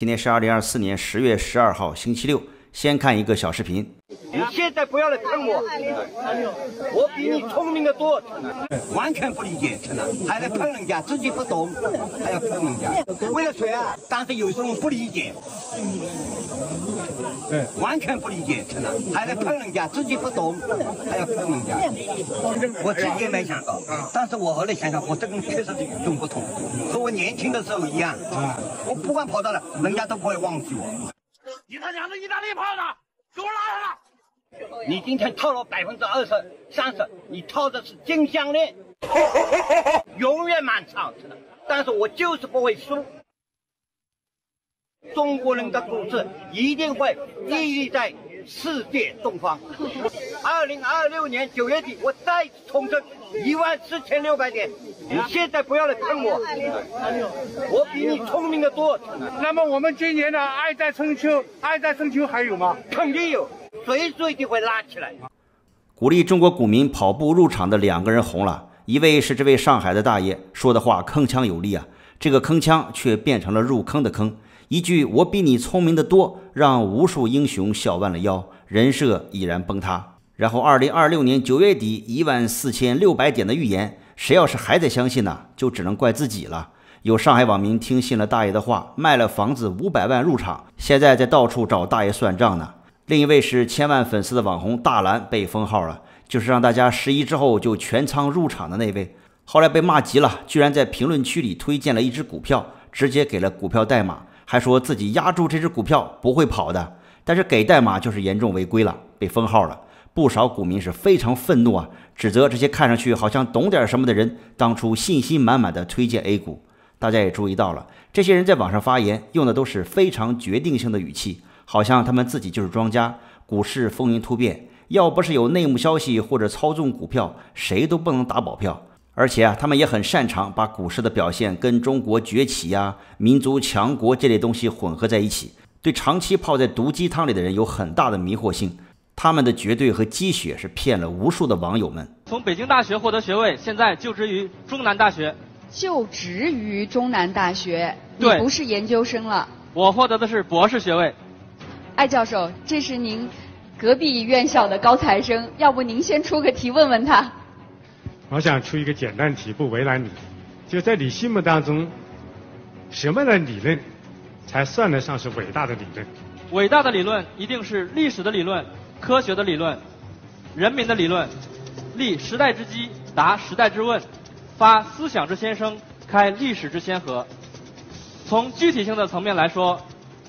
今天是二零二四年十月十二号，星期六。先看一个小视频。你现在不要来喷我，我比你聪明的多，完全不理解，还在喷人家，自己不懂还要喷人家，为了谁啊？但是有时候不理解。对，完全不理解，真的，还在喷人家，自己不懂，还要喷人家。我自己也没想到，但是我后来想想，我这个人确实是与众不同，和我年轻的时候一样。我不管跑到哪，人家都不会忘记我。你他娘的意大利炮呢？给我拉上来！你今天套了百分之二十三十，你套的是金项链，永远满仓，真的，但是我就是不会输。中国人的股市一定会屹立在世界东方。二零二六年九月底，我再次重申一万四千六百点。你现在不要来坑我，我比你聪明的多。那么我们今年的爱在春秋，爱在深秋还有吗？肯定有，时一就会拉起来。鼓励中国股民跑步入场的两个人红了，一位是这位上海的大爷，说的话铿锵有力啊。这个铿锵却变成了入坑的坑。一句“我比你聪明的多”，让无数英雄笑弯了腰，人设已然崩塌。然后，二零二六年九月底一万四千六百点的预言，谁要是还在相信呢，就只能怪自己了。有上海网民听信了大爷的话，卖了房子五百万入场，现在在到处找大爷算账呢。另一位是千万粉丝的网红大蓝被封号了，就是让大家十一之后就全仓入场的那位，后来被骂急了，居然在评论区里推荐了一只股票，直接给了股票代码。还说自己压住这只股票不会跑的，但是给代码就是严重违规了，被封号了。不少股民是非常愤怒啊，指责这些看上去好像懂点什么的人，当初信心满满的推荐 A 股。大家也注意到了，这些人在网上发言用的都是非常决定性的语气，好像他们自己就是庄家。股市风云突变，要不是有内幕消息或者操纵股票，谁都不能打保票。而且啊，他们也很擅长把股市的表现跟中国崛起呀、民族强国这类东西混合在一起，对长期泡在毒鸡汤里的人有很大的迷惑性。他们的绝对和鸡血是骗了无数的网友们。从北京大学获得学位，现在就职于中南大学。就职于中南大学，你不是研究生了。我获得的是博士学位。艾教授，这是您隔壁院校的高材生，要不您先出个题问问他？我想出一个简单题，不为难你。就在你心目当中，什么样的理论才算得上是伟大的理论？伟大的理论一定是历史的理论、科学的理论、人民的理论，立时代之基，答时代之问，发思想之先声，开历史之先河。从具体性的层面来说，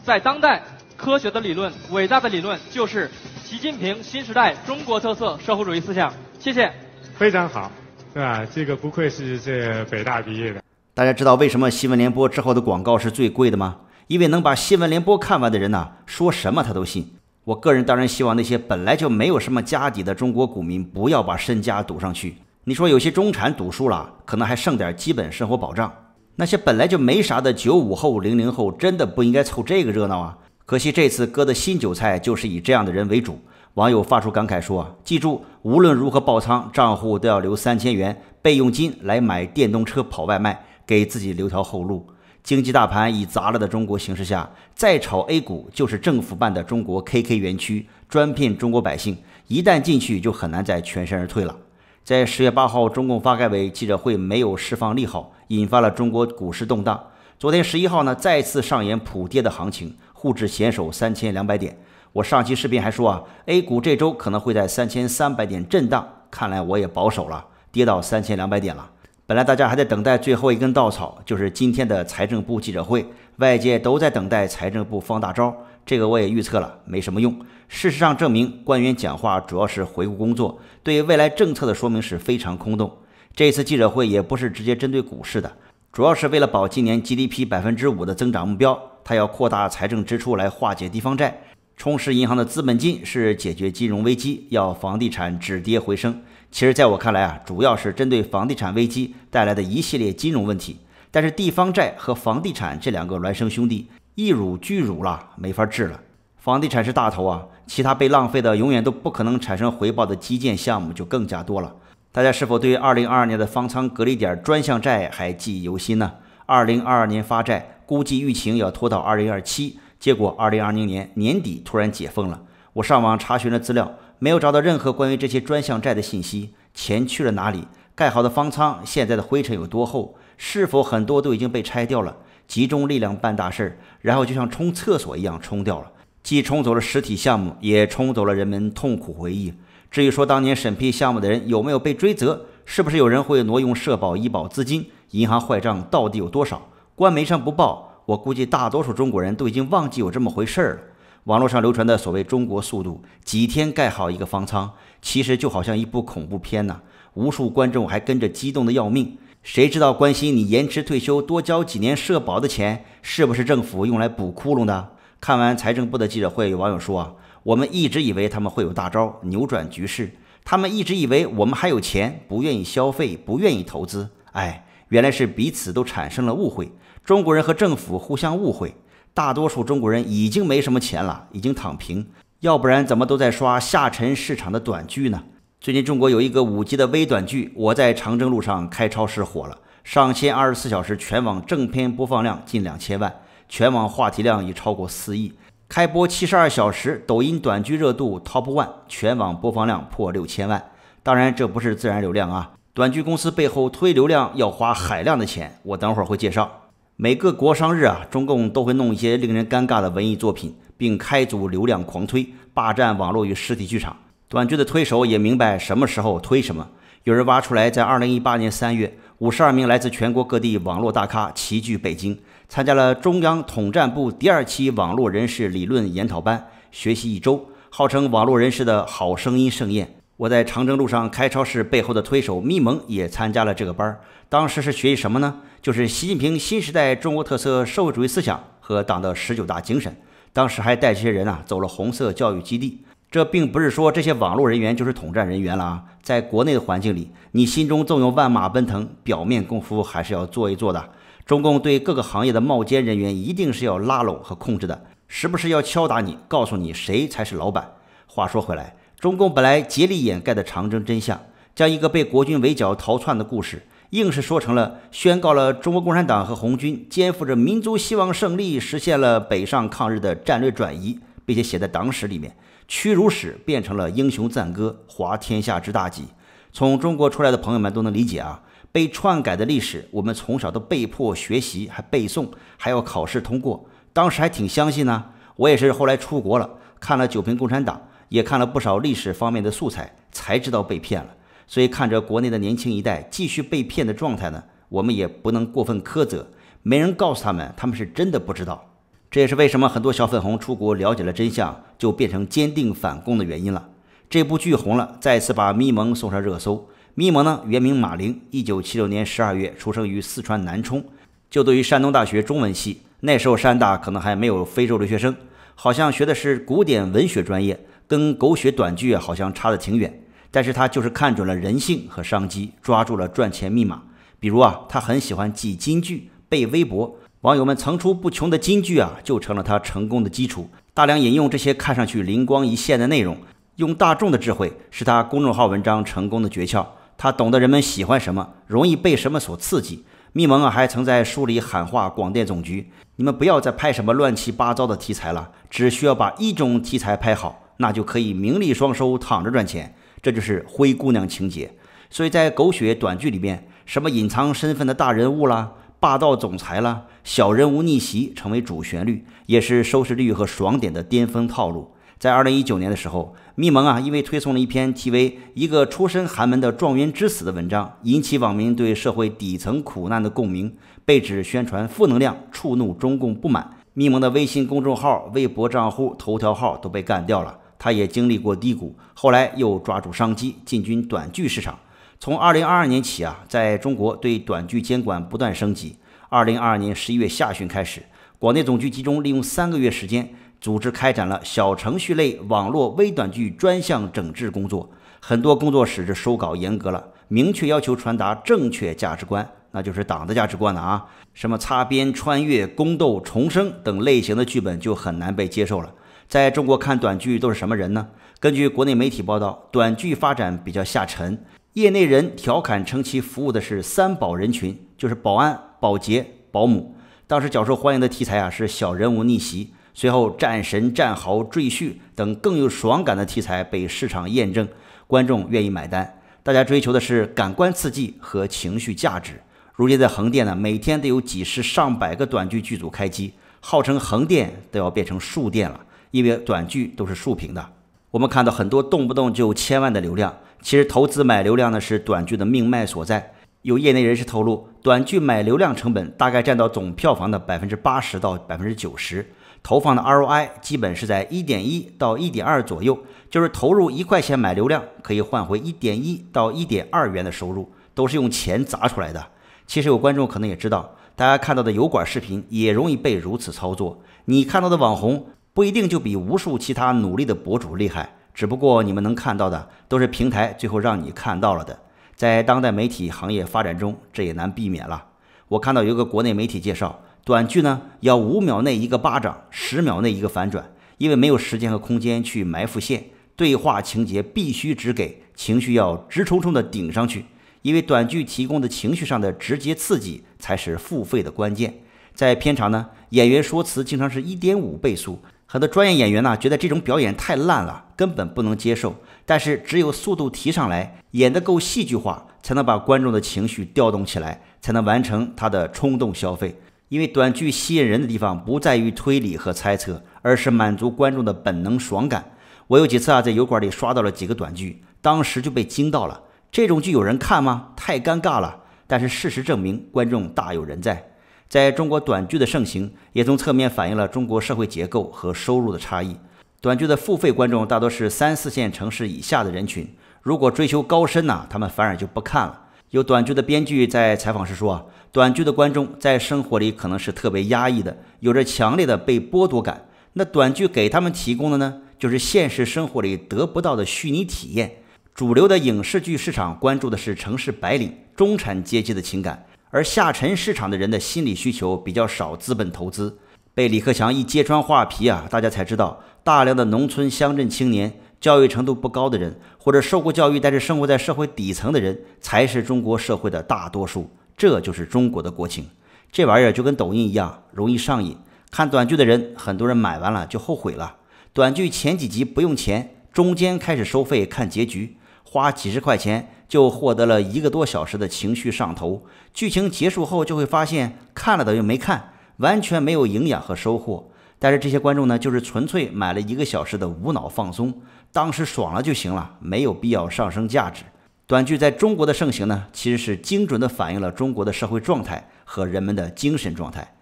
在当代，科学的理论、伟大的理论就是习近平新时代中国特色社会主义思想。谢谢。非常好。是吧？这个不愧是这北大毕业的。大家知道为什么新闻联播之后的广告是最贵的吗？因为能把新闻联播看完的人呢，说什么他都信。我个人当然希望那些本来就没有什么家底的中国股民不要把身家赌上去。你说有些中产赌输了，可能还剩点基本生活保障；那些本来就没啥的九五后、零零后，真的不应该凑这个热闹啊！可惜这次割的新韭菜就是以这样的人为主。网友发出感慨说：“啊，记住，无论如何爆仓，账户都要留三千元备用金来买电动车跑外卖，给自己留条后路。经济大盘已砸了的中国形势下，再炒 A 股就是政府办的中国 KK 园区，专骗中国百姓。一旦进去，就很难再全身而退了。”在十月八号，中共发改委记者会没有释放利好，引发了中国股市动荡。昨天十一号呢，再次上演普跌的行情，沪指险守三千两百点。我上期视频还说啊，A 股这周可能会在三千三百点震荡，看来我也保守了，跌到三千两百点了。本来大家还在等待最后一根稻草，就是今天的财政部记者会，外界都在等待财政部放大招，这个我也预测了，没什么用。事实上证明，官员讲话主要是回顾工作，对未来政策的说明是非常空洞。这次记者会也不是直接针对股市的，主要是为了保今年 GDP 百分之五的增长目标，他要扩大财政支出来化解地方债。充实银行的资本金是解决金融危机；要房地产止跌回升。其实，在我看来啊，主要是针对房地产危机带来的一系列金融问题。但是，地方债和房地产这两个孪生兄弟一乳俱乳啦，没法治了。房地产是大头啊，其他被浪费的、永远都不可能产生回报的基建项目就更加多了。大家是否对2022年的“方仓隔离点专项债”还记忆犹新呢？2022年发债，估计疫情要拖到2027。结果，二零二零年年底突然解封了。我上网查询了资料，没有找到任何关于这些专项债的信息。钱去了哪里？盖好的方舱现在的灰尘有多厚？是否很多都已经被拆掉了？集中力量办大事儿，然后就像冲厕所一样冲掉了，既冲走了实体项目，也冲走了人们痛苦回忆。至于说当年审批项目的人有没有被追责，是不是有人会挪用社保、医保资金？银行坏账到底有多少？官媒上不报。我估计大多数中国人都已经忘记有这么回事儿了。网络上流传的所谓“中国速度”，几天盖好一个方舱，其实就好像一部恐怖片呢。无数观众还跟着激动的要命。谁知道关心你延迟退休、多交几年社保的钱，是不是政府用来补窟窿的？看完财政部的记者会，有网友说：“啊，我们一直以为他们会有大招扭转局势，他们一直以为我们还有钱，不愿意消费，不愿意投资。哎，原来是彼此都产生了误会。”中国人和政府互相误会，大多数中国人已经没什么钱了，已经躺平，要不然怎么都在刷下沉市场的短剧呢？最近中国有一个五集的微短剧《我在长征路上开超市》火了，上线二十四小时，全网正片播放量近两千万，全网话题量已超过四亿，开播七十二小时，抖音短剧热度 top one，全网播放量破六千万。当然，这不是自然流量啊，短剧公司背后推流量要花海量的钱，我等会儿会介绍。每个国商日啊，中共都会弄一些令人尴尬的文艺作品，并开足流量狂推，霸占网络与实体剧场。短剧的推手也明白什么时候推什么。有人挖出来，在二零一八年三月，五十二名来自全国各地网络大咖齐聚北京，参加了中央统战部第二期网络人士理论研讨班，学习一周，号称网络人士的好声音盛宴。我在长征路上开超市背后的推手密蒙也参加了这个班儿。当时是学习什么呢？就是习近平新时代中国特色社会主义思想和党的十九大精神。当时还带这些人啊走了红色教育基地。这并不是说这些网络人员就是统战人员了啊，在国内的环境里，你心中纵有万马奔腾，表面功夫还是要做一做的。中共对各个行业的冒尖人员一定是要拉拢和控制的，时不时要敲打你，告诉你谁才是老板。话说回来，中共本来竭力掩盖的长征真相，将一个被国军围剿逃窜的故事。硬是说成了，宣告了中国共产党和红军肩负着民族希望、胜利实现了北上抗日的战略转移，并且写在党史里面，屈辱史变成了英雄赞歌，华天下之大吉。从中国出来的朋友们都能理解啊，被篡改的历史，我们从小都被迫学习、还背诵，还要考试通过，当时还挺相信呢。我也是后来出国了，看了《九瓶共产党》，也看了不少历史方面的素材，才知道被骗了。所以看着国内的年轻一代继续被骗的状态呢，我们也不能过分苛责。没人告诉他们，他们是真的不知道。这也是为什么很多小粉红出国了解了真相，就变成坚定反共的原因了。这部剧红了，再次把咪蒙送上热搜。咪蒙呢，原名马玲，一九七六年十二月出生于四川南充，就读于山东大学中文系。那时候山大可能还没有非洲留学生，好像学的是古典文学专业，跟狗血短剧好像差得挺远。但是他就是看准了人性和商机，抓住了赚钱密码。比如啊，他很喜欢记金句、背微博，网友们层出不穷的金句啊，就成了他成功的基础。大量引用这些看上去灵光一现的内容，用大众的智慧，是他公众号文章成功的诀窍。他懂得人们喜欢什么，容易被什么所刺激。密蒙啊，还曾在书里喊话广电总局：“你们不要再拍什么乱七八糟的题材了，只需要把一种题材拍好，那就可以名利双收，躺着赚钱。”这就是灰姑娘情节，所以在狗血短剧里面，什么隐藏身份的大人物啦、霸道总裁啦、小人物逆袭成为主旋律，也是收视率和爽点的巅峰套路。在二零一九年的时候，咪蒙啊，因为推送了一篇题为《一个出身寒门的状元之死》的文章，引起网民对社会底层苦难的共鸣，被指宣传负能量，触怒中共不满，咪蒙的微信公众号、微博账户、头条号都被干掉了。他也经历过低谷，后来又抓住商机进军短剧市场。从二零二二年起啊，在中国对短剧监管不断升级。二零二二年十一月下旬开始，广电总局集中利用三个月时间，组织开展了小程序类网络微短剧专项整治工作。很多工作室这收稿严格了，明确要求传达正确价值观，那就是党的价值观了啊。什么擦边、穿越、宫斗、重生等类型的剧本就很难被接受了。在中国看短剧都是什么人呢？根据国内媒体报道，短剧发展比较下沉，业内人调侃称其服务的是“三保”人群，就是保安、保洁、保姆。当时较受欢迎的题材啊是小人物逆袭，随后战神、战壕、赘婿等更有爽感的题材被市场验证，观众愿意买单。大家追求的是感官刺激和情绪价值。如今在横店呢，每天都有几十上百个短剧剧组开机，号称横店都要变成竖店了。因为短剧都是竖屏的，我们看到很多动不动就千万的流量，其实投资买流量呢是短剧的命脉所在。有业内人士透露，短剧买流量成本大概占到总票房的百分之八十到百分之九十，投放的 ROI 基本是在一点一到一点二左右，就是投入一块钱买流量可以换回一点一到一点二元的收入，都是用钱砸出来的。其实有观众可能也知道，大家看到的油管视频也容易被如此操作，你看到的网红。不一定就比无数其他努力的博主厉害，只不过你们能看到的都是平台最后让你看到了的。在当代媒体行业发展中，这也难避免了。我看到有个国内媒体介绍，短剧呢要五秒内一个巴掌，十秒内一个反转，因为没有时间和空间去埋伏线，对话情节必须直给，情绪要直冲冲的顶上去，因为短剧提供的情绪上的直接刺激才是付费的关键。在片场呢，演员说辞经常是一点五倍速。很多专业演员呢，觉得这种表演太烂了，根本不能接受。但是只有速度提上来，演得够戏剧化，才能把观众的情绪调动起来，才能完成他的冲动消费。因为短剧吸引人的地方不在于推理和猜测，而是满足观众的本能爽感。我有几次啊，在油管里刷到了几个短剧，当时就被惊到了。这种剧有人看吗？太尴尬了。但是事实证明，观众大有人在。在中国短剧的盛行，也从侧面反映了中国社会结构和收入的差异。短剧的付费观众大多是三四线城市以下的人群，如果追求高深呢，他们反而就不看了。有短剧的编剧在采访时说：“啊，短剧的观众在生活里可能是特别压抑的，有着强烈的被剥夺感。那短剧给他们提供的呢，就是现实生活里得不到的虚拟体验。主流的影视剧市场关注的是城市白领、中产阶级的情感。”而下沉市场的人的心理需求比较少，资本投资被李克强一揭穿画皮啊，大家才知道，大量的农村乡镇青年、教育程度不高的人，或者受过教育但是生活在社会底层的人，才是中国社会的大多数。这就是中国的国情。这玩意儿就跟抖音一样，容易上瘾。看短剧的人，很多人买完了就后悔了。短剧前几集不用钱，中间开始收费看结局，花几十块钱。就获得了一个多小时的情绪上头，剧情结束后就会发现看了等于没看，完全没有营养和收获。但是这些观众呢，就是纯粹买了一个小时的无脑放松，当时爽了就行了，没有必要上升价值。短剧在中国的盛行呢，其实是精准地反映了中国的社会状态和人们的精神状态。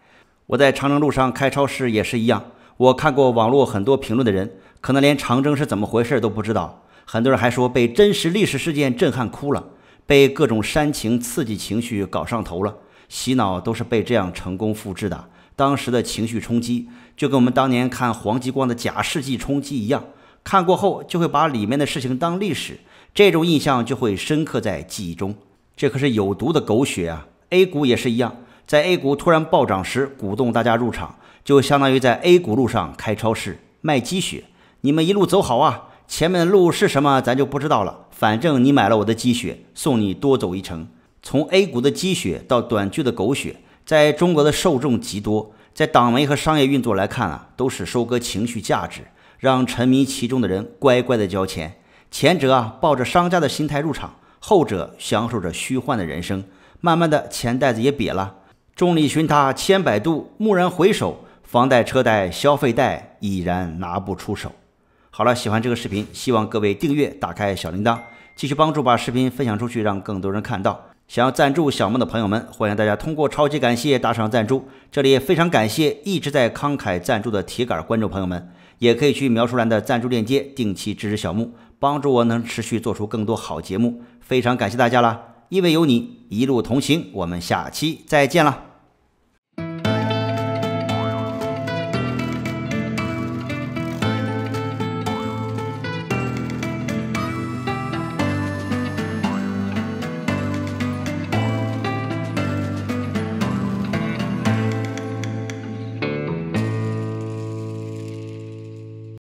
我在长征路上开超市也是一样，我看过网络很多评论的人，可能连长征是怎么回事都不知道。很多人还说被真实历史事件震撼哭了，被各种煽情刺激情绪搞上头了。洗脑都是被这样成功复制的。当时的情绪冲击就跟我们当年看黄继光的假事迹冲击一样，看过后就会把里面的事情当历史，这种印象就会深刻在记忆中。这可是有毒的狗血啊！A 股也是一样，在 A 股突然暴涨时鼓动大家入场，就相当于在 A 股路上开超市卖鸡血。你们一路走好啊！前面的路是什么，咱就不知道了。反正你买了我的鸡血，送你多走一程。从 A 股的鸡血到短剧的狗血，在中国的受众极多，在党媒和商业运作来看啊，都是收割情绪价值，让沉迷其中的人乖乖的交钱。前者啊抱着商家的心态入场，后者享受着虚幻的人生，慢慢的钱袋子也瘪了。众里寻他千百度，蓦然回首，房贷、车贷、消费贷已然拿不出手。好了，喜欢这个视频，希望各位订阅、打开小铃铛，继续帮助把视频分享出去，让更多人看到。想要赞助小木的朋友们，欢迎大家通过超级感谢打赏赞助。这里也非常感谢一直在慷慨赞助的铁杆观众朋友们，也可以去描述栏的赞助链接，定期支持小木，帮助我能持续做出更多好节目。非常感谢大家啦！因为有你一路同行，我们下期再见了。